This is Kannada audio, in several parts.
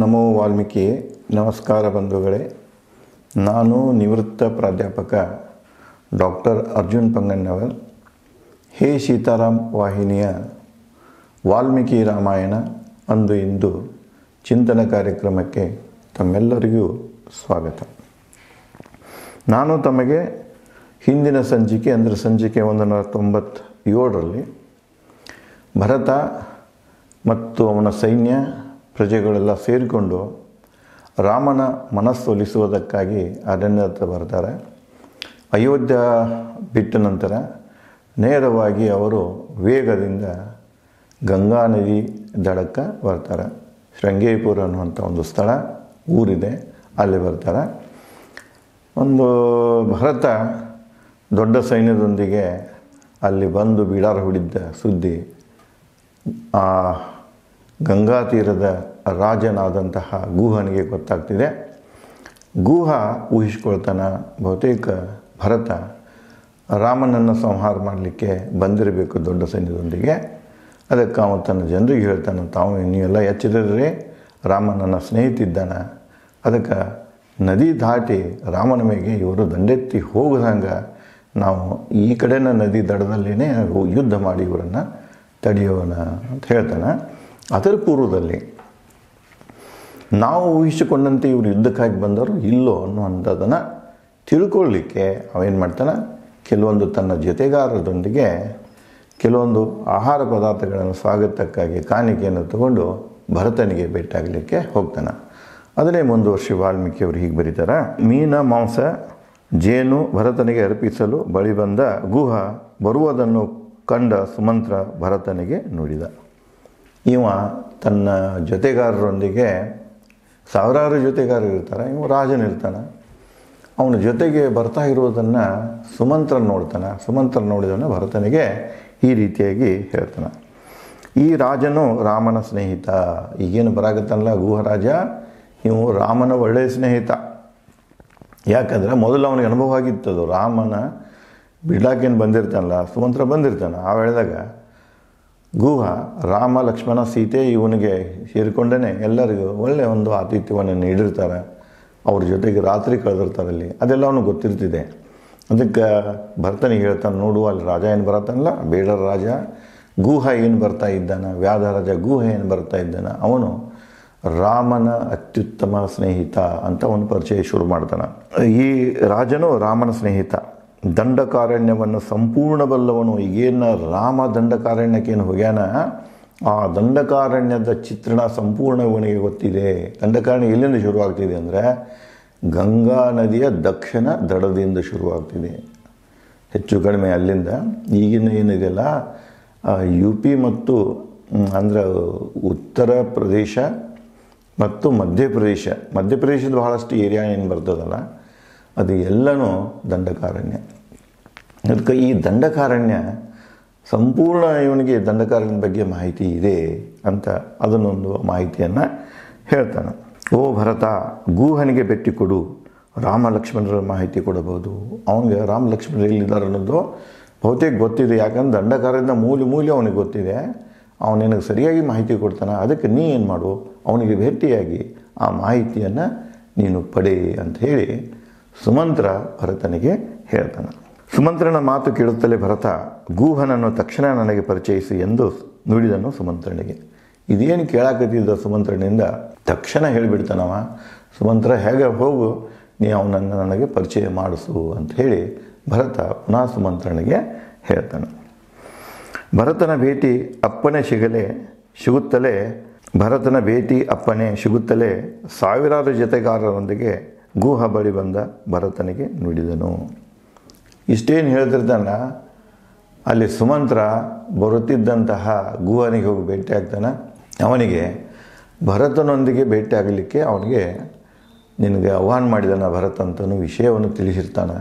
ನಮೋ ವಾಲ್ಮೀಕಿ ನಮಸ್ಕಾರ ಬಂಧುಗಳೇ ನಾನು ನಿವೃತ್ತ ಪ್ರಾಧ್ಯಾಪಕ ಡಾಕ್ಟರ್ ಅರ್ಜುನ್ ಪಂಗಣ್ಣವರ್ ಹೇ ಸೀತಾರಾಮ್ ವಾಹಿನಿಯ ವಾಲ್ಮೀಕಿ ರಾಮಾಯಣ ಅಂದು ಇಂದು ಚಿಂತನ ಕಾರ್ಯಕ್ರಮಕ್ಕೆ ತಮ್ಮೆಲ್ಲರಿಗೂ ಸ್ವಾಗತ ನಾನು ತಮಗೆ ಹಿಂದಿನ ಸಂಚಿಕೆ ಅಂದರೆ ಸಂಚಿಕೆ ಒಂದು ನೂರ ತೊಂಬತ್ತೇಳರಲ್ಲಿ ಭರತ ಮತ್ತು ಅವನ ಸೈನ್ಯ ಪ್ರಜೆಗಳೆಲ್ಲ ಸೇರಿಕೊಂಡು ರಾಮನ ಮನಸ್ಸೊಲಿಸುವುದಕ್ಕಾಗಿ ಅರಣ್ಯ ಹತ್ರ ಬರ್ತಾರೆ ಅಯೋಧ್ಯ ಬಿಟ್ಟ ನಂತರ ನೇರವಾಗಿ ಅವರು ವೇಗದಿಂದ ಗಂಗಾ ನದಿ ದಡಕ್ಕೆ ಬರ್ತಾರೆ ಶೃಂಗೇಪುರ ಅನ್ನುವಂಥ ಒಂದು ಸ್ಥಳ ಊರಿದೆ ಅಲ್ಲಿ ಬರ್ತಾರೆ ಒಂದು ಭರತ ದೊಡ್ಡ ಸೈನ್ಯದೊಂದಿಗೆ ಅಲ್ಲಿ ಬಂದು ಬೀಡಾರ ಹೊಡಿದ್ದ ಸುದ್ದಿ ಗಂಗಾ ತೀರದ ರಾಜನಾದಂತಹ ಗುಹನಿಗೆ ಗೊತ್ತಾಗ್ತಿದೆ ಗೂಹ ಊಹಿಸ್ಕೊಳ್ತಾನ ಬಹುತೇಕ ಭರತ ರಾಮನನ್ನು ಸಂಹಾರ ಮಾಡಲಿಕ್ಕೆ ಬಂದಿರಬೇಕು ದೊಡ್ಡ ಸೈನ್ಯದೊಂದಿಗೆ ಅದಕ್ಕೆ ಅವನು ತನ್ನ ಜನರಿಗೆ ಹೇಳ್ತಾನೆ ತಾವು ಎಲ್ಲ ಎಚ್ಚರಿರ್ರಿ ರಾಮ ನನ್ನ ಸ್ನೇಹಿತಿದ್ದಾನೆ ಅದಕ್ಕೆ ನದಿ ದಾಟಿ ರಾಮನ ಮೇಲೆ ಇವರು ದಂಡೆತ್ತಿ ಹೋಗದಂಗೆ ನಾವು ಈ ಕಡೆನ ನದಿ ದಡದಲ್ಲೇ ಯುದ್ಧ ಮಾಡಿ ಇವರನ್ನು ತಡೆಯೋಣ ಅಂತ ಹೇಳ್ತಾನೆ ಅದರ ಪೂರ್ವದಲ್ಲಿ ನಾವು ಊಹಿಸಿಕೊಂಡಂತೆ ಇವರು ಯುದ್ಧಕ್ಕಾಗಿ ಬಂದರು ಇಲ್ಲೋ ಅನ್ನುವಂಥದ್ದನ್ನು ತಿಳ್ಕೊಳ್ಳಿಕ್ಕೆ ಅವೇನು ಮಾಡ್ತಾನೆ ಕೆಲವೊಂದು ತನ್ನ ಜೊತೆಗಾರರೊಂದಿಗೆ ಕೆಲವೊಂದು ಆಹಾರ ಪದಾರ್ಥಗಳನ್ನು ಸ್ವಾಗತಕ್ಕಾಗಿ ಕಾಣಿಕೆಯನ್ನು ತಗೊಂಡು ಭರತನಿಗೆ ಭೇಟಿಯಾಗಲಿಕ್ಕೆ ಹೋಗ್ತಾನೆ ಅದನ್ನೇ ಮುಂದುವರ್ಷಿ ಅವರು ಹೀಗೆ ಬರೀತಾರೆ ಮೀನ ಮಾಂಸ ಜೇನು ಭರತನಿಗೆ ಅರ್ಪಿಸಲು ಬಳಿ ಬಂದ ಗುಹ ಬರುವುದನ್ನು ಕಂಡ ಸುಮಂತ್ರ ಭರತನಿಗೆ ನುಡಿದ ಇವ ತನ್ನ ಜೊತೆಗಾರರೊಂದಿಗೆ ಸಾವಿರಾರು ಜೊತೆಗಾರರು ಇರ್ತಾರೆ ಇವ ರಾಜನಿರ್ತಾನೆ ಅವನ ಜೊತೆಗೆ ಬರ್ತಾ ಇರುವುದನ್ನು ಸುಮಂತ್ರ ನೋಡ್ತಾನೆ ಸುಮಂತ್ರ ನೋಡಿದವನು ಭರತನಿಗೆ ಈ ರೀತಿಯಾಗಿ ಹೇಳ್ತಾನೆ ಈ ರಾಜನು ರಾಮನ ಸ್ನೇಹಿತ ಈಗೇನು ಬರಾಗತ್ತಲ್ಲ ಗುಹರಾಜ ಇವು ರಾಮನ ಒಳ್ಳೆಯ ಸ್ನೇಹಿತ ಯಾಕಂದರೆ ಮೊದಲು ಅವನಿಗೆ ಅನುಭವ ಆಗಿತ್ತದು ರಾಮನ ಬಿಡ್ಲಾಕೇನು ಬಂದಿರ್ತಾನಲ್ಲ ಸುಮಂತ್ರ ಬಂದಿರ್ತಾನೆ ಆ ವೇಳೆದಾಗ ಗುಹ ರಾಮ ಲಕ್ಷ್ಮಣ ಸೀತೆ ಇವನಿಗೆ ಸೇರಿಕೊಂಡೇ ಎಲ್ಲರಿಗೂ ಒಳ್ಳೆಯ ಒಂದು ಆತಿಥ್ಯವನ್ನು ನೀಡಿರ್ತಾರೆ ಅವ್ರ ಜೊತೆಗೆ ರಾತ್ರಿ ಕಳೆದಿರ್ತಾರೆ ಅಲ್ಲಿ ಅದೆಲ್ಲ ಅವನು ಗೊತ್ತಿರ್ತಿದೆ ಅದಕ್ಕೆ ಭರ್ತನಿಗೆ ಹೇಳ್ತಾನೆ ನೋಡುವ ಅಲ್ಲಿ ರಾಜ ಏನು ಬರತ್ತಲ್ಲ ಬೇಡರ ರಾಜ ಗುಹ ಏನು ಬರ್ತಾ ಇದ್ದಾನೆ ವ್ಯಾಧ ರಾಜ ಗೂಹೆ ಏನು ಬರ್ತಾ ಇದ್ದಾನೆ ಅವನು ರಾಮನ ಅತ್ಯುತ್ತಮ ಸ್ನೇಹಿತ ಅಂತ ಒಂದು ಪರಿಚಯ ಶುರು ಮಾಡ್ತಾನೆ ಈ ರಾಜನು ರಾಮನ ಸ್ನೇಹಿತ ದಂಡಕಾರಣ್ಯವನ್ನು ಸಂಪೂರ್ಣ ಬಲ್ಲವನು ಈಗೇನು ರಾಮ ದಂಡಕಾರಣ್ಯಕ್ಕೇನು ಹೋಗ್ಯಾನ ಆ ದಂಡಕಾರಣ್ಯದ ಚಿತ್ರಣ ಸಂಪೂರ್ಣ ಗೊತ್ತಿದೆ ದಂಡಕಾರಣ್ಯ ಎಲ್ಲಿಂದ ಶುರುವಾಗ್ತಿದೆ ಅಂದರೆ ಗಂಗಾ ನದಿಯ ದಕ್ಷಿಣ ದಡದಿಂದ ಶುರುವಾಗ್ತಿದೆ ಹೆಚ್ಚು ಕಡಿಮೆ ಅಲ್ಲಿಂದ ಈಗಿನ ಏನಿದೆಯಲ್ಲ ಯು ಪಿ ಮತ್ತು ಅಂದರೆ ಉತ್ತರ ಪ್ರದೇಶ ಮತ್ತು ಮಧ್ಯಪ್ರದೇಶ ಮಧ್ಯಪ್ರದೇಶದ ಬಹಳಷ್ಟು ಏರಿಯಾ ಏನು ಬರ್ತದಲ್ಲ ಅದು ಎಲ್ಲನೂ ದಂಡಕಾರಣ್ಯ ಅದಕ್ಕೆ ಈ ದಂಡಕಾರಣ್ಯ ಸಂಪೂರ್ಣ ಇವನಿಗೆ ದಂಡಕಾರಣ್ಯ ಬಗ್ಗೆ ಮಾಹಿತಿ ಇದೆ ಅಂತ ಅದನ್ನೊಂದು ಮಾಹಿತಿಯನ್ನು ಹೇಳ್ತಾನೆ ಓ ಭರತ ಗೂಹನಿಗೆ ಭೇಟಿ ಕೊಡು ರಾಮ ಲಕ್ಷ್ಮಣರ ಮಾಹಿತಿ ಕೊಡಬಹುದು ಅವನಿಗೆ ರಾಮ ಲಕ್ಷ್ಮಣರು ಎಲ್ಲಿದ್ದಾರೆ ಅನ್ನೋದು ಬಹುತೇಕ ಗೊತ್ತಿದೆ ಯಾಕಂದ್ರೆ ದಂಡಕಾರದಿಂದ ಮೂಲೆ ಮೂಲೆ ಅವನಿಗೆ ಗೊತ್ತಿದೆ ಅವನು ನಿನಗೆ ಸರಿಯಾಗಿ ಮಾಹಿತಿ ಕೊಡ್ತಾನೆ ಅದಕ್ಕೆ ನೀ ಏನು ಮಾಡು ಅವನಿಗೆ ಭೇಟಿಯಾಗಿ ಆ ಮಾಹಿತಿಯನ್ನು ನೀನು ಪಡೆ ಅಂತ ಹೇಳಿ ಸುಮಂತ್ರ ಭರತನಿಗೆ ಹೇಳ್ತಾನೆ ಸುಮಂತ್ರನ ಮಾತು ಕೇಳುತ್ತಲೇ ಭರತ ಗೂಹನನ್ನು ತಕ್ಷಣ ನನಗೆ ಪರಿಚಯಿಸಿ ಎಂದು ನುಡಿದನು ಸುಮಂತ್ರನಿಗೆ ಇದೇನು ಕೇಳಾಕತ್ತಿದ್ದ ಸುಮಂತ್ರನಿಂದ ತಕ್ಷಣ ಹೇಳಿಬಿಡ್ತಾನವ ಸುಮಂತ್ರ ಹೇಗೆ ಹೋಗು ನೀ ಅವನನ್ನು ನನಗೆ ಪರಿಚಯ ಮಾಡಿಸು ಅಂತ ಹೇಳಿ ಭರತ ಪುನಃ ಸುಮಂತ್ರನಿಗೆ ಹೇಳ್ತಾನೆ ಭರತನ ಭೇಟಿ ಅಪ್ಪನೆ ಸಿಗಲೆ ಸಿಗುತ್ತಲೇ ಭರತನ ಭೇಟಿ ಅಪ್ಪನೆ ಸಿಗುತ್ತಲೇ ಸಾವಿರಾರು ಜತೆಗಾರರೊಂದಿಗೆ ಗುಹ ಬಳಿ ಬಂದ ಭರತನಿಗೆ ನುಡಿದನು ಇಷ್ಟೇನು ಹೇಳ್ತಿರ್ತಾನ ಅಲ್ಲಿ ಸುಮಂತ್ರ ಬರುತ್ತಿದ್ದಂತಹ ಗುಹನಿಗೆ ಹೋಗಿ ಭೇಟಿ ಆಗ್ತಾನೆ ಅವನಿಗೆ ಭರತನೊಂದಿಗೆ ಭೇಟಿ ಆಗಲಿಕ್ಕೆ ಅವನಿಗೆ ನಿನಗೆ ಆಹ್ವಾನ ಮಾಡಿದಾನ ಭರತ ಅಂತಲೂ ವಿಷಯವನ್ನು ತಿಳಿಸಿರ್ತಾನೆ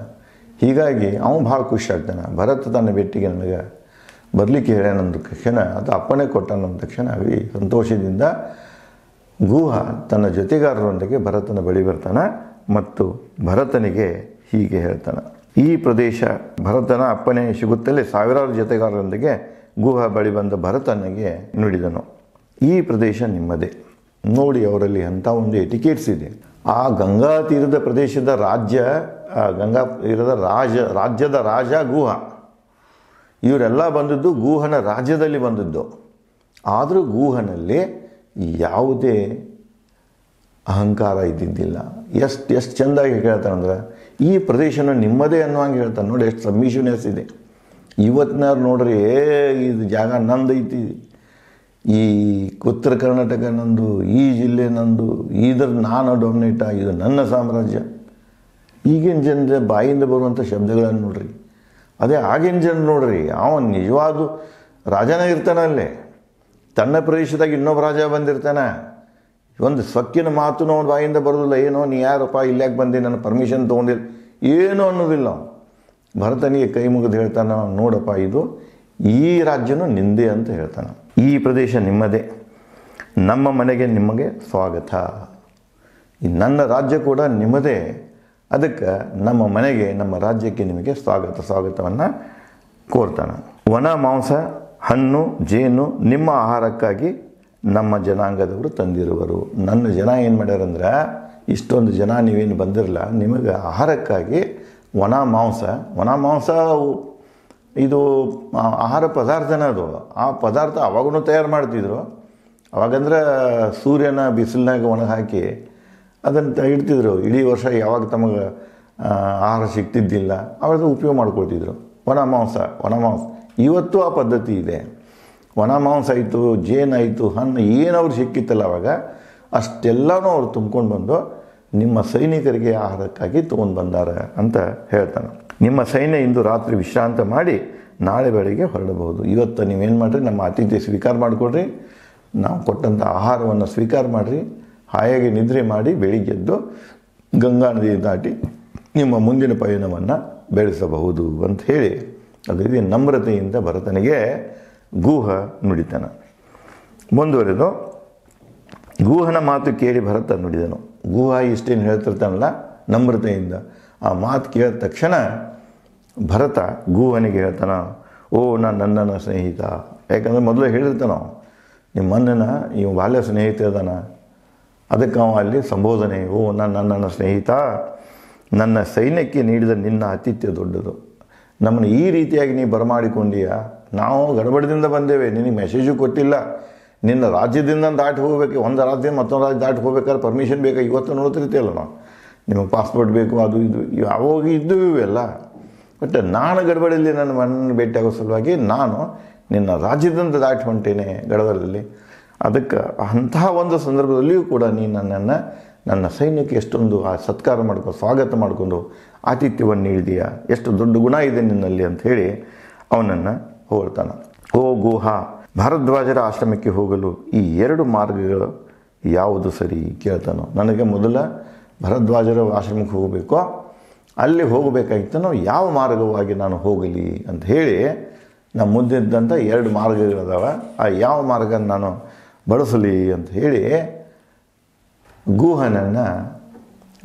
ಹೀಗಾಗಿ ಅವನು ಭಾಳ ಖುಷಿ ಆಗ್ತಾನೆ ಭರತ ತನ್ನ ಭೇಟಿಗೆ ನನಗೆ ಬರಲಿಕ್ಕೆ ಹೇಳ್ಯಾನಂದ ತಕ್ಷಣ ಅದು ಅಪ್ಪಣೆ ಕೊಟ್ಟನಂದ ತಕ್ಷಣ ಅವಿ ಸಂತೋಷದಿಂದ ಗೂಹ ತನ್ನ ಜೊತೆಗಾರರೊಂದಿಗೆ ಭರತನ ಬಳಿ ಬರ್ತಾನೆ ಮತ್ತು ಭರತನಿಗೆ ಹೀಗೆ ಹೇಳ್ತಾನೆ ಈ ಪ್ರದೇಶ ಭರತನ ಅಪ್ಪನೆ ಸಿಗುತ್ತಲೇ ಸಾವಿರಾರು ಜೊತೆಗಾರರೊಂದಿಗೆ ಗುಹ ಬಳಿ ಬಂದ ಭರತನಿಗೆ ನುಡಿದನು ಈ ಪ್ರದೇಶ ನಿಮ್ಮದೇ ನೋಡಿ ಅವರಲ್ಲಿ ಅಂಥ ಒಂದು ಎಟಿಕೇಟ್ಸ್ ಇದೆ ಆ ಗಂಗಾ ತೀರದ ಪ್ರದೇಶದ ರಾಜ್ಯ ಗಂಗಾ ತೀರದ ರಾಜ ರಾಜ್ಯದ ರಾಜ ಗುಹ ಇವರೆಲ್ಲ ಬಂದದ್ದು ಗೂಹನ ರಾಜ್ಯದಲ್ಲಿ ಬಂದದ್ದು ಆದರೂ ಗೂಹನಲ್ಲಿ ಯಾವುದೇ ಅಹಂಕಾರ ಇದ್ದಿದ್ದಿಲ್ಲ ಎಷ್ಟು ಎಷ್ಟು ಚೆಂದಾಗಿ ಹೇಳ್ತಾನಂದ್ರೆ ಈ ಪ್ರದೇಶನ ನಿಮ್ಮದೇ ಅನ್ನುವಂಗೆ ಹೇಳ್ತಾನೆ ನೋಡಿ ಎಷ್ಟು ಸಬ್ಮಿಷನ್ನೆಸ್ ಇದೆ ಇವತ್ತಿನವ್ರು ನೋಡ್ರಿ ಏ ಇದು ಜಾಗ ಐತಿ ಈ ಉತ್ತರ ಕರ್ನಾಟಕ ನಂದು ಈ ಜಿಲ್ಲೆ ನಂದು ಇದ್ರ ನಾನು ಡೊಮಿನೇಟ ಇದು ನನ್ನ ಸಾಮ್ರಾಜ್ಯ ಈಗಿನ ಜನರ ಬಾಯಿಂದ ಬರುವಂಥ ಶಬ್ದಗಳನ್ನು ನೋಡ್ರಿ ಅದೇ ಆಗಿನ ಜನರು ನೋಡ್ರಿ ಅವನು ನಿಜವಾದ ರಾಜನ ಇರ್ತಾನೆ ಅಲ್ಲೇ ತನ್ನ ಪ್ರದೇಶದಾಗ ಇನ್ನೊಬ್ಬ ರಾಜ ಬಂದಿರ್ತಾನೆ ಒಂದು ಸೊಕ್ಕಿನ ಮಾತು ಅವ್ನ ಬಾಯಿಂದ ಬರೋದಿಲ್ಲ ಏನೋ ನೀ ಯಾರಪ್ಪ ಇಲ್ಲಾಕೆ ಬಂದು ನನ್ನ ಪರ್ಮಿಷನ್ ತೊಗೊಂಡಿಲ್ಲ ಏನು ಅನ್ನೋದಿಲ್ಲ ಅವನು ಭರತನಿಗೆ ಕೈ ಮುಗಿದು ಹೇಳ್ತಾನೆ ನೋಡಪ್ಪ ಇದು ಈ ರಾಜ್ಯನೂ ನಿಂದೆ ಅಂತ ಹೇಳ್ತಾನೆ ಈ ಪ್ರದೇಶ ನಿಮ್ಮದೇ ನಮ್ಮ ಮನೆಗೆ ನಿಮಗೆ ಸ್ವಾಗತ ಈ ನನ್ನ ರಾಜ್ಯ ಕೂಡ ನಿಮ್ಮದೇ ಅದಕ್ಕೆ ನಮ್ಮ ಮನೆಗೆ ನಮ್ಮ ರಾಜ್ಯಕ್ಕೆ ನಿಮಗೆ ಸ್ವಾಗತ ಸ್ವಾಗತವನ್ನು ಕೋರ್ತಾನೆ ಒಣ ಮಾಂಸ ಹಣ್ಣು ಜೇನು ನಿಮ್ಮ ಆಹಾರಕ್ಕಾಗಿ ನಮ್ಮ ಜನಾಂಗದವರು ತಂದಿರುವರು ನನ್ನ ಜನ ಏನು ಮಾಡ್ಯಾರಂದ್ರೆ ಇಷ್ಟೊಂದು ಜನ ನೀವೇನು ಬಂದಿರಲ್ಲ ನಿಮಗೆ ಆಹಾರಕ್ಕಾಗಿ ಒಣ ಮಾಂಸ ಒಣ ಮಾಂಸ ಇದು ಆಹಾರ ಪದಾರ್ಥನ ಅದು ಆ ಪದಾರ್ಥ ಅವಾಗೂ ತಯಾರು ಮಾಡ್ತಿದ್ರು ಅವಾಗಂದ್ರೆ ಸೂರ್ಯನ ಬಿಸಿಲಿನಾಗ ಒಣ ಹಾಕಿ ಅದನ್ನು ಇಡ್ತಿದ್ರು ಇಡೀ ವರ್ಷ ಯಾವಾಗ ತಮಗೆ ಆಹಾರ ಸಿಗ್ತಿದ್ದಿಲ್ಲ ಅವಾಗ ಉಪಯೋಗ ಮಾಡ್ಕೊಳ್ತಿದ್ರು ಒಣ ಮಾಂಸ ಒಣ ಮಾಂಸ ಇವತ್ತು ಆ ಪದ್ಧತಿ ಇದೆ ಒಣ ಮಾಂಸ ಆಯಿತು ಜೇನಾಯಿತು ಹಣ್ಣು ಅವ್ರು ಸಿಕ್ಕಿತ್ತಲ್ಲ ಅವಾಗ ಅಷ್ಟೆಲ್ಲನೂ ಅವ್ರು ತುಂಬ್ಕೊಂಡು ಬಂದು ನಿಮ್ಮ ಸೈನಿಕರಿಗೆ ಆಹಾರಕ್ಕಾಗಿ ತೊಗೊಂಡು ಬಂದಾರೆ ಅಂತ ಹೇಳ್ತಾನೆ ನಿಮ್ಮ ಸೈನ್ಯ ಇಂದು ರಾತ್ರಿ ವಿಶ್ರಾಂತ ಮಾಡಿ ನಾಳೆ ಬೆಳಗ್ಗೆ ಹೊರಡಬಹುದು ಇವತ್ತು ನೀವೇನು ಮಾಡಿರಿ ನಮ್ಮ ಅತಿಥಿ ಸ್ವೀಕಾರ ಮಾಡಿಕೊಡ್ರಿ ನಾವು ಕೊಟ್ಟಂಥ ಆಹಾರವನ್ನು ಸ್ವೀಕಾರ ಮಾಡಿರಿ ಹಾಯಾಗಿ ನಿದ್ರೆ ಮಾಡಿ ಎದ್ದು ಗಂಗಾ ನದಿ ದಾಟಿ ನಿಮ್ಮ ಮುಂದಿನ ಪಯಣವನ್ನು ಬೆಳೆಸಬಹುದು ಅಂತ ಹೇಳಿ ಅದೇ ನಮ್ರತೆಯಿಂದ ಭರತನಿಗೆ ಗೂಹ ನುಡಿತನ ಮುಂದುವರೆದು ಗೂಹನ ಮಾತು ಕೇಳಿ ಭರತ ನುಡಿದನು ಗೂಹ ಇಷ್ಟೇನು ಹೇಳ್ತಿರ್ತಾನಲ್ಲ ನಮ್ರತೆಯಿಂದ ಆ ಮಾತು ಕೇಳಿದ ತಕ್ಷಣ ಭರತ ಗೂಹನಿಗೆ ಹೇಳ್ತಾನ ಓ ನಾನು ನನ್ನನ ಸ್ನೇಹಿತ ಯಾಕಂದರೆ ಮೊದಲು ಹೇಳಿರ್ತಾನ ನಿಮ್ಮ ಮನ್ನನ ಇವು ಬಾಲ್ಯ ಸ್ನೇಹಿತ ಇದ್ದಾನ ಅದಕ್ಕೆ ಅವ ಅಲ್ಲಿ ಸಂಬೋಧನೆ ಓ ನಾನು ನನ್ನನ ಸ್ನೇಹಿತ ನನ್ನ ಸೈನ್ಯಕ್ಕೆ ನೀಡಿದ ನಿನ್ನ ಆತಿಥ್ಯ ದೊಡ್ಡದು ನಮ್ಮನ್ನು ಈ ರೀತಿಯಾಗಿ ನೀವು ಬರಮಾಡಿಕೊಂಡೀಯ ನಾವು ಗಡಬಡದಿಂದ ಬಂದೇವೆ ನಿನಗೆ ಮೆಸೇಜು ಕೊಟ್ಟಿಲ್ಲ ನಿನ್ನ ರಾಜ್ಯದಿಂದ ದಾಟಿ ಹೋಗಬೇಕು ಒಂದು ರಾಜ್ಯ ಮತ್ತೊಂದು ರಾಜ್ಯ ದಾಟಿ ಹೋಗ್ಬೇಕಾದ್ರೆ ಪರ್ಮಿಷನ್ ಬೇಕಾ ಇವತ್ತು ನೋಡ್ತಿರ್ತೀವಲ್ಲ ನಾವು ನಿಮಗೆ ಪಾಸ್ಪೋರ್ಟ್ ಬೇಕು ಅದು ಇದು ಯಾವಾಗ ಇದ್ದು ಇವೆಲ್ಲ ಬಟ್ ನಾನು ಗಡಬಡಿಯಲ್ಲಿ ನನ್ನ ಭೇಟಿ ಭೇಟಿಯಾಗೋ ಸಲುವಾಗಿ ನಾನು ನಿನ್ನ ರಾಜ್ಯದಿಂದ ದಾಟಿ ಹೊಂಟೇನೆ ಗಡಬಡದಲ್ಲಿ ಅದಕ್ಕೆ ಅಂತಹ ಒಂದು ಸಂದರ್ಭದಲ್ಲಿಯೂ ಕೂಡ ನೀ ನನ್ನನ್ನು ನನ್ನ ಸೈನ್ಯಕ್ಕೆ ಎಷ್ಟೊಂದು ಆ ಸತ್ಕಾರ ಮಾಡ್ಕೊಂಡು ಸ್ವಾಗತ ಮಾಡಿಕೊಂಡು ಆತಿಥ್ಯವನ್ನು ನೀಡಿದೀಯಾ ಎಷ್ಟು ದೊಡ್ಡ ಗುಣ ಇದೆ ನಿನ್ನಲ್ಲಿ ಅಂಥೇಳಿ ಅವನನ್ನು ಹೋಗ್ತಾನೆ ಓ ಗುಹಾ ಭರದ್ವಾಜರ ಆಶ್ರಮಕ್ಕೆ ಹೋಗಲು ಈ ಎರಡು ಮಾರ್ಗಗಳು ಯಾವುದು ಸರಿ ಕೇಳ್ತಾನೋ ನನಗೆ ಮೊದಲ ಭರದ್ವಾಜರ ಆಶ್ರಮಕ್ಕೆ ಹೋಗಬೇಕೋ ಅಲ್ಲಿ ಹೋಗಬೇಕಾಗಿತ್ತನೋ ಯಾವ ಮಾರ್ಗವಾಗಿ ನಾನು ಹೋಗಲಿ ಅಂತ ಹೇಳಿ ನಮ್ಮ ಮುಂದಿದ್ದಂಥ ಎರಡು ಮಾರ್ಗಗಳಿದಾವೆ ಆ ಯಾವ ಮಾರ್ಗ ನಾನು ಬಳಸಲಿ ಅಂತ ಹೇಳಿ ಗುಹನನ್ನು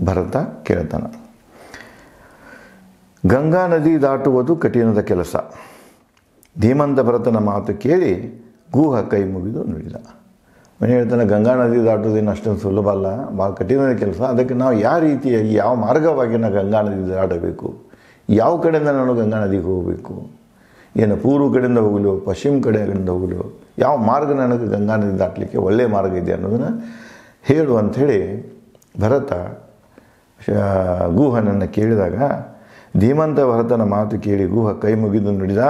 ಭರತ ಕೇಳ್ತಾನೆ ಗಂಗಾ ನದಿ ದಾಟುವುದು ಕಠಿಣದ ಕೆಲಸ ಧೀಮಂತ ಭರತನ ಮಾತು ಕೇಳಿ ಗೂಹ ಕೈ ಮುಗಿದು ನುಡಿದ ಮನೆ ಹೇಳ್ತಾನೆ ಗಂಗಾ ನದಿ ದಾಟೋದೇನು ಅಷ್ಟೊಂದು ಸುಲಭ ಅಲ್ಲ ಭಾಳ ಕಠಿಣದ ಕೆಲಸ ಅದಕ್ಕೆ ನಾವು ಯಾವ ರೀತಿಯಾಗಿ ಯಾವ ಮಾರ್ಗವಾಗಿ ನಾವು ಗಂಗಾ ನದಿ ದಾಟಬೇಕು ಯಾವ ಕಡೆಯಿಂದ ನಾನು ಗಂಗಾ ನದಿಗೆ ಹೋಗಬೇಕು ಏನು ಪೂರ್ವ ಕಡೆಯಿಂದ ಹೋಗಲು ಪಶ್ಚಿಮ ಕಡೆಯಿಂದ ಹೋಗಲು ಯಾವ ಮಾರ್ಗ ನನಗೆ ಗಂಗಾ ನದಿ ದಾಟಲಿಕ್ಕೆ ಒಳ್ಳೆಯ ಮಾರ್ಗ ಇದೆ ಅನ್ನೋದನ್ನು ಹೇಳು ಅಂಥೇಳಿ ಭರತ ಗೂಹನನ್ನು ಕೇಳಿದಾಗ ಧೀಮಂತ ಭರತನ ಮಾತು ಕೇಳಿ ಗೂಹ ಕೈ ಮುಗಿದು ನುಡಿದ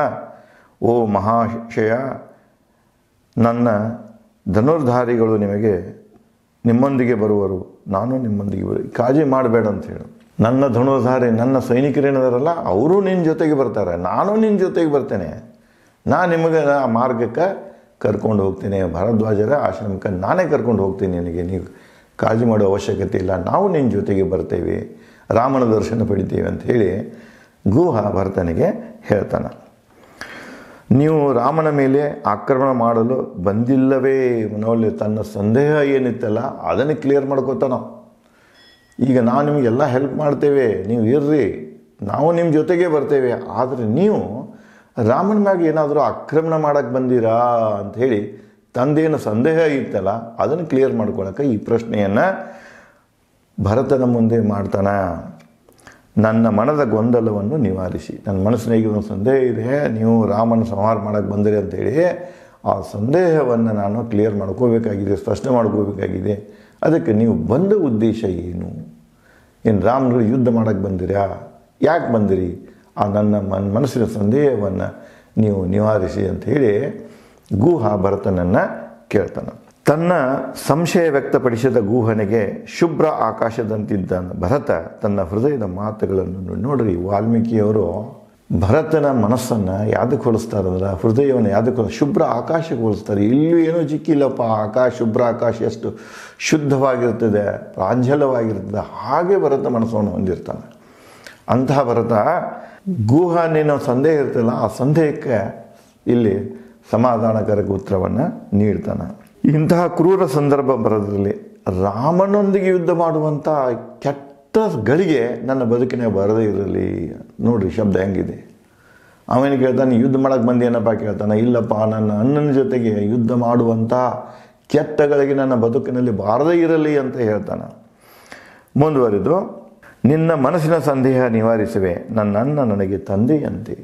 ಓ ಮಹಾಶಯ ನನ್ನ ಧನುರ್ಧಾರಿಗಳು ನಿಮಗೆ ನಿಮ್ಮೊಂದಿಗೆ ಬರುವರು ನಾನು ನಿಮ್ಮೊಂದಿಗೆ ಬರು ಕಾಳಜಿ ಮಾಡಬೇಡ ಅಂತ ಹೇಳು ನನ್ನ ಧನುರ್ಧಾರಿ ನನ್ನ ಸೈನಿಕರೇನದಾರಲ್ಲ ಅವರು ನಿನ್ನ ಜೊತೆಗೆ ಬರ್ತಾರೆ ನಾನು ನಿನ್ನ ಜೊತೆಗೆ ಬರ್ತೇನೆ ನಾನು ನಿಮಗೆ ಆ ಮಾರ್ಗಕ್ಕೆ ಕರ್ಕೊಂಡು ಹೋಗ್ತೀನಿ ಭಾರದ್ವಾಜರ ಆಶ್ರಮಕ್ಕೆ ನಾನೇ ಕರ್ಕೊಂಡು ಹೋಗ್ತೀನಿ ನಿನಗೆ ನೀವು ಕಾಳಜಿ ಮಾಡೋ ಅವಶ್ಯಕತೆ ಇಲ್ಲ ನಾವು ನಿನ್ನ ಜೊತೆಗೆ ಬರ್ತೇವೆ ರಾಮನ ದರ್ಶನ ಪಡಿತೀವಿ ಅಂತ ಹೇಳಿ ಗುಹ ಭರತನಿಗೆ ಹೇಳ್ತಾನೆ ನೀವು ರಾಮನ ಮೇಲೆ ಆಕ್ರಮಣ ಮಾಡಲು ಬಂದಿಲ್ಲವೇ ಮನೋಲಿ ತನ್ನ ಸಂದೇಹ ಏನಿತ್ತಲ್ಲ ಅದನ್ನು ಕ್ಲಿಯರ್ ಮಾಡ್ಕೋತಾನ ಈಗ ನಾವು ನಿಮಗೆಲ್ಲ ಹೆಲ್ಪ್ ಮಾಡ್ತೇವೆ ನೀವು ಇರ್ರಿ ನಾವು ನಿಮ್ಮ ಜೊತೆಗೆ ಬರ್ತೇವೆ ಆದರೆ ನೀವು ರಾಮನ ಮ್ಯಾಗ ಏನಾದರೂ ಆಕ್ರಮಣ ಮಾಡೋಕ್ಕೆ ಬಂದಿರಾ ಹೇಳಿ ತಂದೇನು ಸಂದೇಹ ಇತ್ತಲ್ಲ ಅದನ್ನು ಕ್ಲಿಯರ್ ಮಾಡ್ಕೊಳಕ್ಕೆ ಈ ಪ್ರಶ್ನೆಯನ್ನು ಭರತನ ಮುಂದೆ ಮಾಡ್ತಾನೆ ನನ್ನ ಮನದ ಗೊಂದಲವನ್ನು ನಿವಾರಿಸಿ ನನ್ನ ಈಗ ಒಂದು ಸಂದೇಹ ಇದೆ ನೀವು ರಾಮನ ಸಂಹಾರ ಮಾಡೋಕ್ಕೆ ಬಂದಿರಿ ಅಂತೇಳಿ ಆ ಸಂದೇಹವನ್ನು ನಾನು ಕ್ಲಿಯರ್ ಮಾಡ್ಕೋಬೇಕಾಗಿದೆ ಸ್ಪಷ್ಟ ಮಾಡ್ಕೋಬೇಕಾಗಿದೆ ಅದಕ್ಕೆ ನೀವು ಬಂದ ಉದ್ದೇಶ ಏನು ಏನು ರಾಮನವರು ಯುದ್ಧ ಮಾಡೋಕ್ಕೆ ಬಂದಿರಾ ಯಾಕೆ ಬಂದಿರಿ ಆ ನನ್ನ ಮನ್ ಮನಸ್ಸಿನ ಸಂದೇಹವನ್ನು ನೀವು ನಿವಾರಿಸಿ ಅಂತ ಹೇಳಿ ಗುಹಾ ಭರತನನ್ನು ಕೇಳ್ತಾನೆ ತನ್ನ ಸಂಶಯ ವ್ಯಕ್ತಪಡಿಸಿದ ಗೂಹನೆಗೆ ಶುಭ್ರ ಆಕಾಶದಂತಿದ್ದ ಭರತ ತನ್ನ ಹೃದಯದ ಮಾತುಗಳನ್ನು ನೋಡ್ರಿ ವಾಲ್ಮೀಕಿಯವರು ಭರತನ ಮನಸ್ಸನ್ನು ಯಾವುದಕ್ಕೆ ಹೋಲಿಸ್ತಾರಲ್ಲ ಹೃದಯವನ್ನು ಯಾವ್ದಕ್ಕೆ ಶುಭ್ರ ಆಕಾಶಕ್ಕೆ ಹೋಲಿಸ್ತಾರೆ ಇಲ್ಲೂ ಏನೋ ಚಿಕ್ಕಿಲ್ಲಪ್ಪ ಆಕಾಶ ಶುಭ್ರ ಆಕಾಶ ಎಷ್ಟು ಶುದ್ಧವಾಗಿರ್ತದೆ ಪ್ರಾಂಜಲವಾಗಿರ್ತದೆ ಹಾಗೆ ಭರತ ಮನಸ್ಸನ್ನು ಹೊಂದಿರ್ತಾನೆ ಅಂತಹ ಭರತ ಗೂಹನೇನೋ ಸಂದೇಹ ಇರ್ತಲ್ಲ ಆ ಸಂದೇಹಕ್ಕೆ ಇಲ್ಲಿ ಸಮಾಧಾನಕರ ಉತ್ತರವನ್ನು ನೀಡ್ತಾನೆ ಇಂತಹ ಕ್ರೂರ ಸಂದರ್ಭ ಬರೋದ್ರಲ್ಲಿ ರಾಮನೊಂದಿಗೆ ಯುದ್ಧ ಮಾಡುವಂಥ ಕೆಟ್ಟ ಗಳಿಗೆ ನನ್ನ ಬದುಕಿನ ಬರದೇ ಇರಲಿ ನೋಡಿರಿ ಶಬ್ದ ಹೆಂಗಿದೆ ಅವನಿಗೆ ಕೇಳ್ತಾನೆ ಯುದ್ಧ ಮಾಡೋಕ್ಕೆ ಏನಪ್ಪ ಕೇಳ್ತಾನೆ ಇಲ್ಲಪ್ಪ ನನ್ನ ಅಣ್ಣನ ಜೊತೆಗೆ ಯುದ್ಧ ಮಾಡುವಂಥ ಕೆಟ್ಟಗಳಿಗೆ ನನ್ನ ಬದುಕಿನಲ್ಲಿ ಬಾರದೇ ಇರಲಿ ಅಂತ ಹೇಳ್ತಾನೆ ಮುಂದುವರೆದು ನಿನ್ನ ಮನಸ್ಸಿನ ಸಂದೇಹ ನಿವಾರಿಸುವೆ ನನ್ನ ನನಗೆ ತಂದೆಯಂತೆ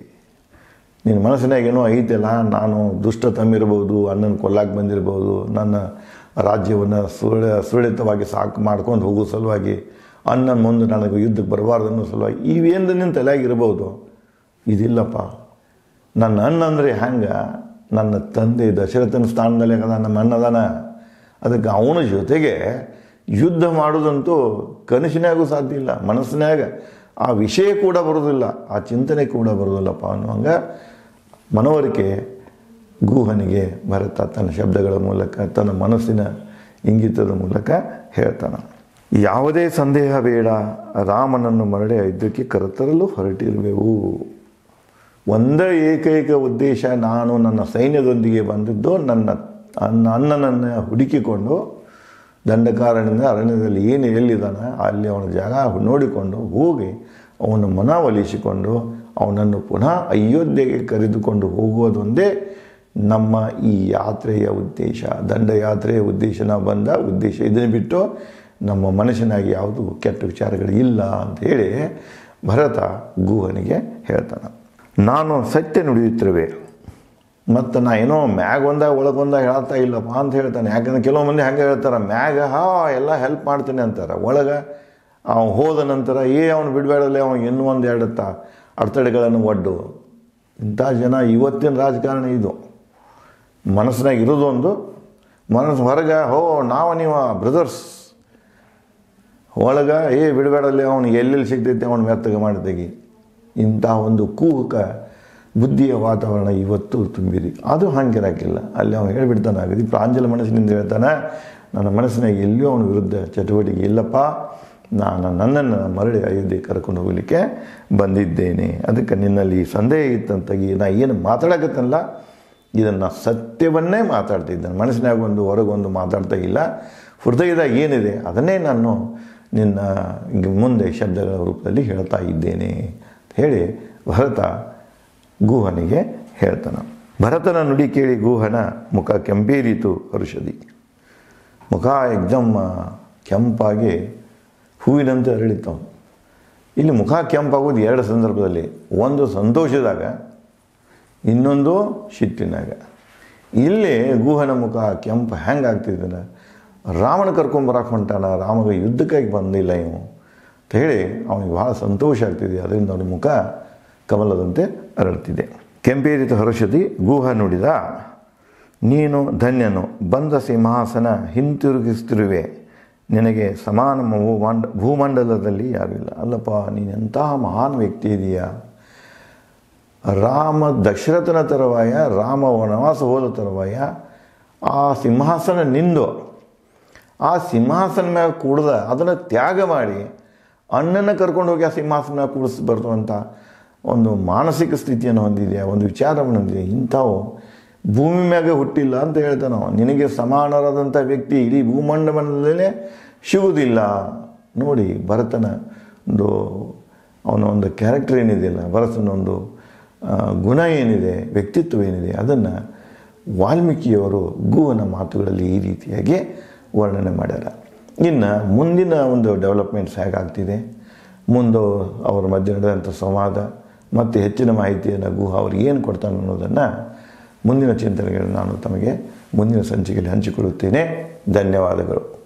ನಿನ್ನ ಮನಸ್ಸಿನಾಗ ಏನೋ ಐತಿಲ್ಲ ನಾನು ದುಷ್ಟ ತಮ್ಮಿರ್ಬೋದು ಅಣ್ಣನ ಕೊಲ್ಲಾಗಿ ಬಂದಿರ್ಬೋದು ನನ್ನ ರಾಜ್ಯವನ್ನು ಸುಳ ಸುಳಿತವಾಗಿ ಸಾಕು ಮಾಡ್ಕೊಂಡು ಹೋಗೋ ಸಲುವಾಗಿ ಅಣ್ಣನ ಮುಂದೆ ನನಗೆ ಯುದ್ಧಕ್ಕೆ ಬರಬಾರ್ದು ಅನ್ನೋ ಸಲುವಾಗಿ ಇವೇನು ನಿನ್ನ ತಲೆಯಾಗಿರ್ಬೋದು ಇದಿಲ್ಲಪ್ಪ ನನ್ನ ಅಣ್ಣ ಅಂದರೆ ಹೆಂಗೆ ನನ್ನ ತಂದೆ ದಶರಥನ ಸ್ಥಾನದಲ್ಲಿ ನನ್ನ ನಮ್ಮ ಅಣ್ಣದಾನ ಅದಕ್ಕೆ ಅವನ ಜೊತೆಗೆ ಯುದ್ಧ ಮಾಡೋದಂತೂ ಕನಸಿನಾಗೂ ಸಾಧ್ಯ ಇಲ್ಲ ಮನಸ್ಸಿನಾಗ ಆ ವಿಷಯ ಕೂಡ ಬರೋದಿಲ್ಲ ಆ ಚಿಂತನೆ ಕೂಡ ಬರೋದಿಲ್ಲಪ್ಪ ಅನ್ನೋ ಮನವರಿಕೆ ಗೂಹನಿಗೆ ಮರೆತ ತನ್ನ ಶಬ್ದಗಳ ಮೂಲಕ ತನ್ನ ಮನಸ್ಸಿನ ಇಂಗಿತದ ಮೂಲಕ ಹೇಳ್ತಾನೆ ಯಾವುದೇ ಸಂದೇಹ ಬೇಡ ರಾಮನನ್ನು ಮರಳಿ ಐದ್ಯಕ್ಕೆ ಕರೆತರಲು ಹೊರಟಿರುವೆವು ಒಂದೇ ಏಕೈಕ ಉದ್ದೇಶ ನಾನು ನನ್ನ ಸೈನ್ಯದೊಂದಿಗೆ ಬಂದಿದ್ದು ನನ್ನ ಅನ್ನ ಅಣ್ಣನನ್ನು ಹುಡುಕಿಕೊಂಡು ದಂಡಕಾರಣದಿಂದ ಅರಣ್ಯದಲ್ಲಿ ಏನು ಎಲ್ಲಿದ್ದಾನೆ ಅಲ್ಲಿ ಅವನ ಜಾಗ ನೋಡಿಕೊಂಡು ಹೋಗಿ ಅವನು ಮನವೊಲಿಸಿಕೊಂಡು ಅವನನ್ನು ಪುನಃ ಅಯೋಧ್ಯೆಗೆ ಕರೆದುಕೊಂಡು ಹೋಗುವುದೊಂದೇ ನಮ್ಮ ಈ ಯಾತ್ರೆಯ ಉದ್ದೇಶ ದಂಡಯಾತ್ರೆಯ ಉದ್ದೇಶ ನಾವು ಬಂದ ಉದ್ದೇಶ ಇದನ್ನು ಬಿಟ್ಟು ನಮ್ಮ ಮನಸ್ಸಿನಾಗಿ ಯಾವುದು ಕೆಟ್ಟ ವಿಚಾರಗಳು ಇಲ್ಲ ಅಂತ ಹೇಳಿ ಭರತ ಗುಹನಿಗೆ ಹೇಳ್ತಾನೆ ನಾನು ಸತ್ಯ ನುಡಿಯುತ್ತಿರುವೆ ಮತ್ತು ನಾ ಏನೋ ಮ್ಯಾಗ ಒಂದಾಗ ಒಳಗೊಂದ ಹೇಳ್ತಾ ಇಲ್ಲಪ್ಪ ಅಂತ ಹೇಳ್ತಾನೆ ಯಾಕಂದ್ರೆ ಕೆಲವು ಮಂದಿ ಹಾಗೆ ಹೇಳ್ತಾರೆ ಮ್ಯಾಗ ಹಾ ಎಲ್ಲ ಹೆಲ್ಪ್ ಮಾಡ್ತೀನಿ ಅಂತಾರೆ ಒಳಗೆ ಅವನು ಹೋದ ನಂತರ ಏ ಅವನು ಬಿಡಬೇಡಲ್ಲೇ ಅವನು ಇನ್ನೂ ಒಂದು ಎರಡತ್ತ ಅಡೆತಡೆಗಳನ್ನು ಒಡ್ಡು ಇಂಥ ಜನ ಇವತ್ತಿನ ರಾಜಕಾರಣಿ ಇದು ಮನಸ್ಸಿನಾಗ ಇರೋದೊಂದು ಮನಸ್ಸು ಹೊರಗೆ ಹೋ ನಾವು ನೀವ ಬ್ರದರ್ಸ್ ಒಳಗೆ ಏ ಬಿಡಬೇಡಲ್ಲಿ ಅವನು ಎಲ್ಲೆಲ್ಲಿ ಸಿಗ್ತೈತೆ ಅವನು ಮೆತ್ತಗೆ ಮಾಡಿದಾಗಿ ಇಂಥ ಒಂದು ಕೂಕ ಬುದ್ಧಿಯ ವಾತಾವರಣ ಇವತ್ತು ತುಂಬಿರಿ ಅದು ಹಂಗಿರಾಕಿಲ್ಲ ಅಲ್ಲಿ ಅವನು ಹೇಳ್ಬಿಡ್ತಾನೆ ಪ್ರಾಂಜಲ ಮನಸ್ಸಿನಿಂದ ಹೇಳ್ತಾನೆ ನನ್ನ ಮನಸ್ಸಿನಾಗ ಎಲ್ಲಿಯೂ ಅವನ ವಿರುದ್ಧ ಚಟುವಟಿಕೆ ಇಲ್ಲಪ್ಪ ನಾನು ನನ್ನನ್ನು ಮರಳಿ ಅಯೋಧ್ಯೆ ಕರ್ಕೊಂಡು ಹೋಗಲಿಕ್ಕೆ ಬಂದಿದ್ದೇನೆ ಅದಕ್ಕೆ ನಿನ್ನಲ್ಲಿ ಸಂದೇಹ ಇತ್ತಂತಾಗಿ ನಾ ಏನು ಮಾತಾಡಕತ್ತಲ್ಲ ಇದನ್ನು ಸತ್ಯವನ್ನೇ ಮಾತಾಡ್ತಿದ್ದೆ ಮನಸ್ಸಿನಾಗ ಒಂದು ಹೊರಗೊಂದು ಮಾತಾಡ್ತಾ ಇಲ್ಲ ಹೃದಯದಾಗ ಏನಿದೆ ಅದನ್ನೇ ನಾನು ನಿನ್ನ ಮುಂದೆ ಶಬ್ದಗಳ ರೂಪದಲ್ಲಿ ಹೇಳ್ತಾ ಇದ್ದೇನೆ ಹೇಳಿ ಭರತ ಗುಹನಿಗೆ ಹೇಳ್ತಾನೆ ಭರತನ ನುಡಿ ಕೇಳಿ ಗೂಹನ ಮುಖ ಕೆಂಪೇರಿತು ಔಷಧಿ ಮುಖ ಎಕ್ದಮ್ಮ ಕೆಂಪಾಗಿ ಹೂವಿನಂತೆ ಅರಳಿತಾವೆ ಇಲ್ಲಿ ಮುಖ ಕೆಂಪಾಗೋದು ಎರಡು ಸಂದರ್ಭದಲ್ಲಿ ಒಂದು ಸಂತೋಷದಾಗ ಇನ್ನೊಂದು ಶಿಟ್ಟಿನಾಗ ಇಲ್ಲಿ ಗೂಹನ ಮುಖ ಕೆಂಪು ಹೆಂಗೆ ರಾವಣ ರಾಮನ ಕರ್ಕೊಂಬರಕ್ಕೆ ಹೊಂಟಾನ ರಾಮನ ಯುದ್ಧಕ್ಕಾಗಿ ಬಂದಿಲ್ಲ ಇವು ಅಂತ ಹೇಳಿ ಅವನಿಗೆ ಭಾಳ ಸಂತೋಷ ಆಗ್ತಿದೆ ಅದರಿಂದ ಅವನ ಮುಖ ಕಮಲದಂತೆ ಅರಳುತ್ತಿದೆ ಕೆಂಪೇರಿತ ಹರಶ್ವತಿ ಗೂಹ ನುಡಿದ ನೀನು ಧನ್ಯನು ಬಂದ ಸಿಂಹಾಸನ ಹಿಂತಿರುಗಿಸ್ತಿರುವೆ ನಿನಗೆ ಸಮಾನ ಭೂಮಾಂಡ ಭೂಮಂಡಲದಲ್ಲಿ ಇಲ್ಲ ಅಲ್ಲಪ್ಪ ನೀನೆಂತಹ ಮಹಾನ್ ವ್ಯಕ್ತಿ ಇದೆಯಾ ರಾಮ ದಶರಥನ ತರುವಾಯ ರಾಮ ವನವಾಸ ಹೋದ ತರುವಾಯ ಆ ಸಿಂಹಾಸನ ನಿಂದು ಆ ಸಿಂಹಾಸನ ಮ್ಯಾಗ ಕೂಡ್ದ ಅದನ್ನು ತ್ಯಾಗ ಮಾಡಿ ಅಣ್ಣನ ಕರ್ಕೊಂಡು ಹೋಗಿ ಆ ಸಿಂಹಾಸನ ಮ್ಯಾಗ ಕೂಡಿಸ್ಬಾರ್ದು ಅಂತ ಒಂದು ಮಾನಸಿಕ ಸ್ಥಿತಿಯನ್ನು ಹೊಂದಿದೆಯಾ ಒಂದು ವಿಚಾರವನ್ನು ಹೊಂದಿದೆ ಇಂಥವು ಭೂಮಿ ಮ್ಯಾಗೆ ಹುಟ್ಟಿಲ್ಲ ಅಂತ ಹೇಳ್ತಾನೆ ನಿನಗೆ ಸಮಾನರಾದಂಥ ವ್ಯಕ್ತಿ ಇಡೀ ಭೂಮಂಡಲದಲ್ಲೇ ಸಿಗುವುದಿಲ್ಲ ನೋಡಿ ಭರತನ ಒಂದು ಅವನ ಒಂದು ಕ್ಯಾರೆಕ್ಟರ್ ಏನಿದೆಯಲ್ಲ ಭರತನ ಒಂದು ಗುಣ ಏನಿದೆ ವ್ಯಕ್ತಿತ್ವ ಏನಿದೆ ಅದನ್ನು ವಾಲ್ಮೀಕಿಯವರು ಗುವನ ಮಾತುಗಳಲ್ಲಿ ಈ ರೀತಿಯಾಗಿ ವರ್ಣನೆ ಮಾಡ್ಯಾರ ಇನ್ನು ಮುಂದಿನ ಒಂದು ಡೆವಲಪ್ಮೆಂಟ್ಸ್ ಹೇಗಾಗ್ತಿದೆ ಮುಂದೆ ಅವರ ಮಧ್ಯೆ ನಡೆದಂಥ ಸಂವಾದ ಮತ್ತು ಹೆಚ್ಚಿನ ಮಾಹಿತಿಯನ್ನು ಗುಹ ಅವ್ರಿಗೆ ಏನು ಕೊಡ್ತಾನೆ ಅನ್ನೋದನ್ನು ಮುಂದಿನ ಚಿಂತನೆಗಳನ್ನು ನಾನು ತಮಗೆ ಮುಂದಿನ ಸಂಚಿಕೆಯಲ್ಲಿ ಹಂಚಿಕೊಳ್ಳುತ್ತೇನೆ ಧನ್ಯವಾದಗಳು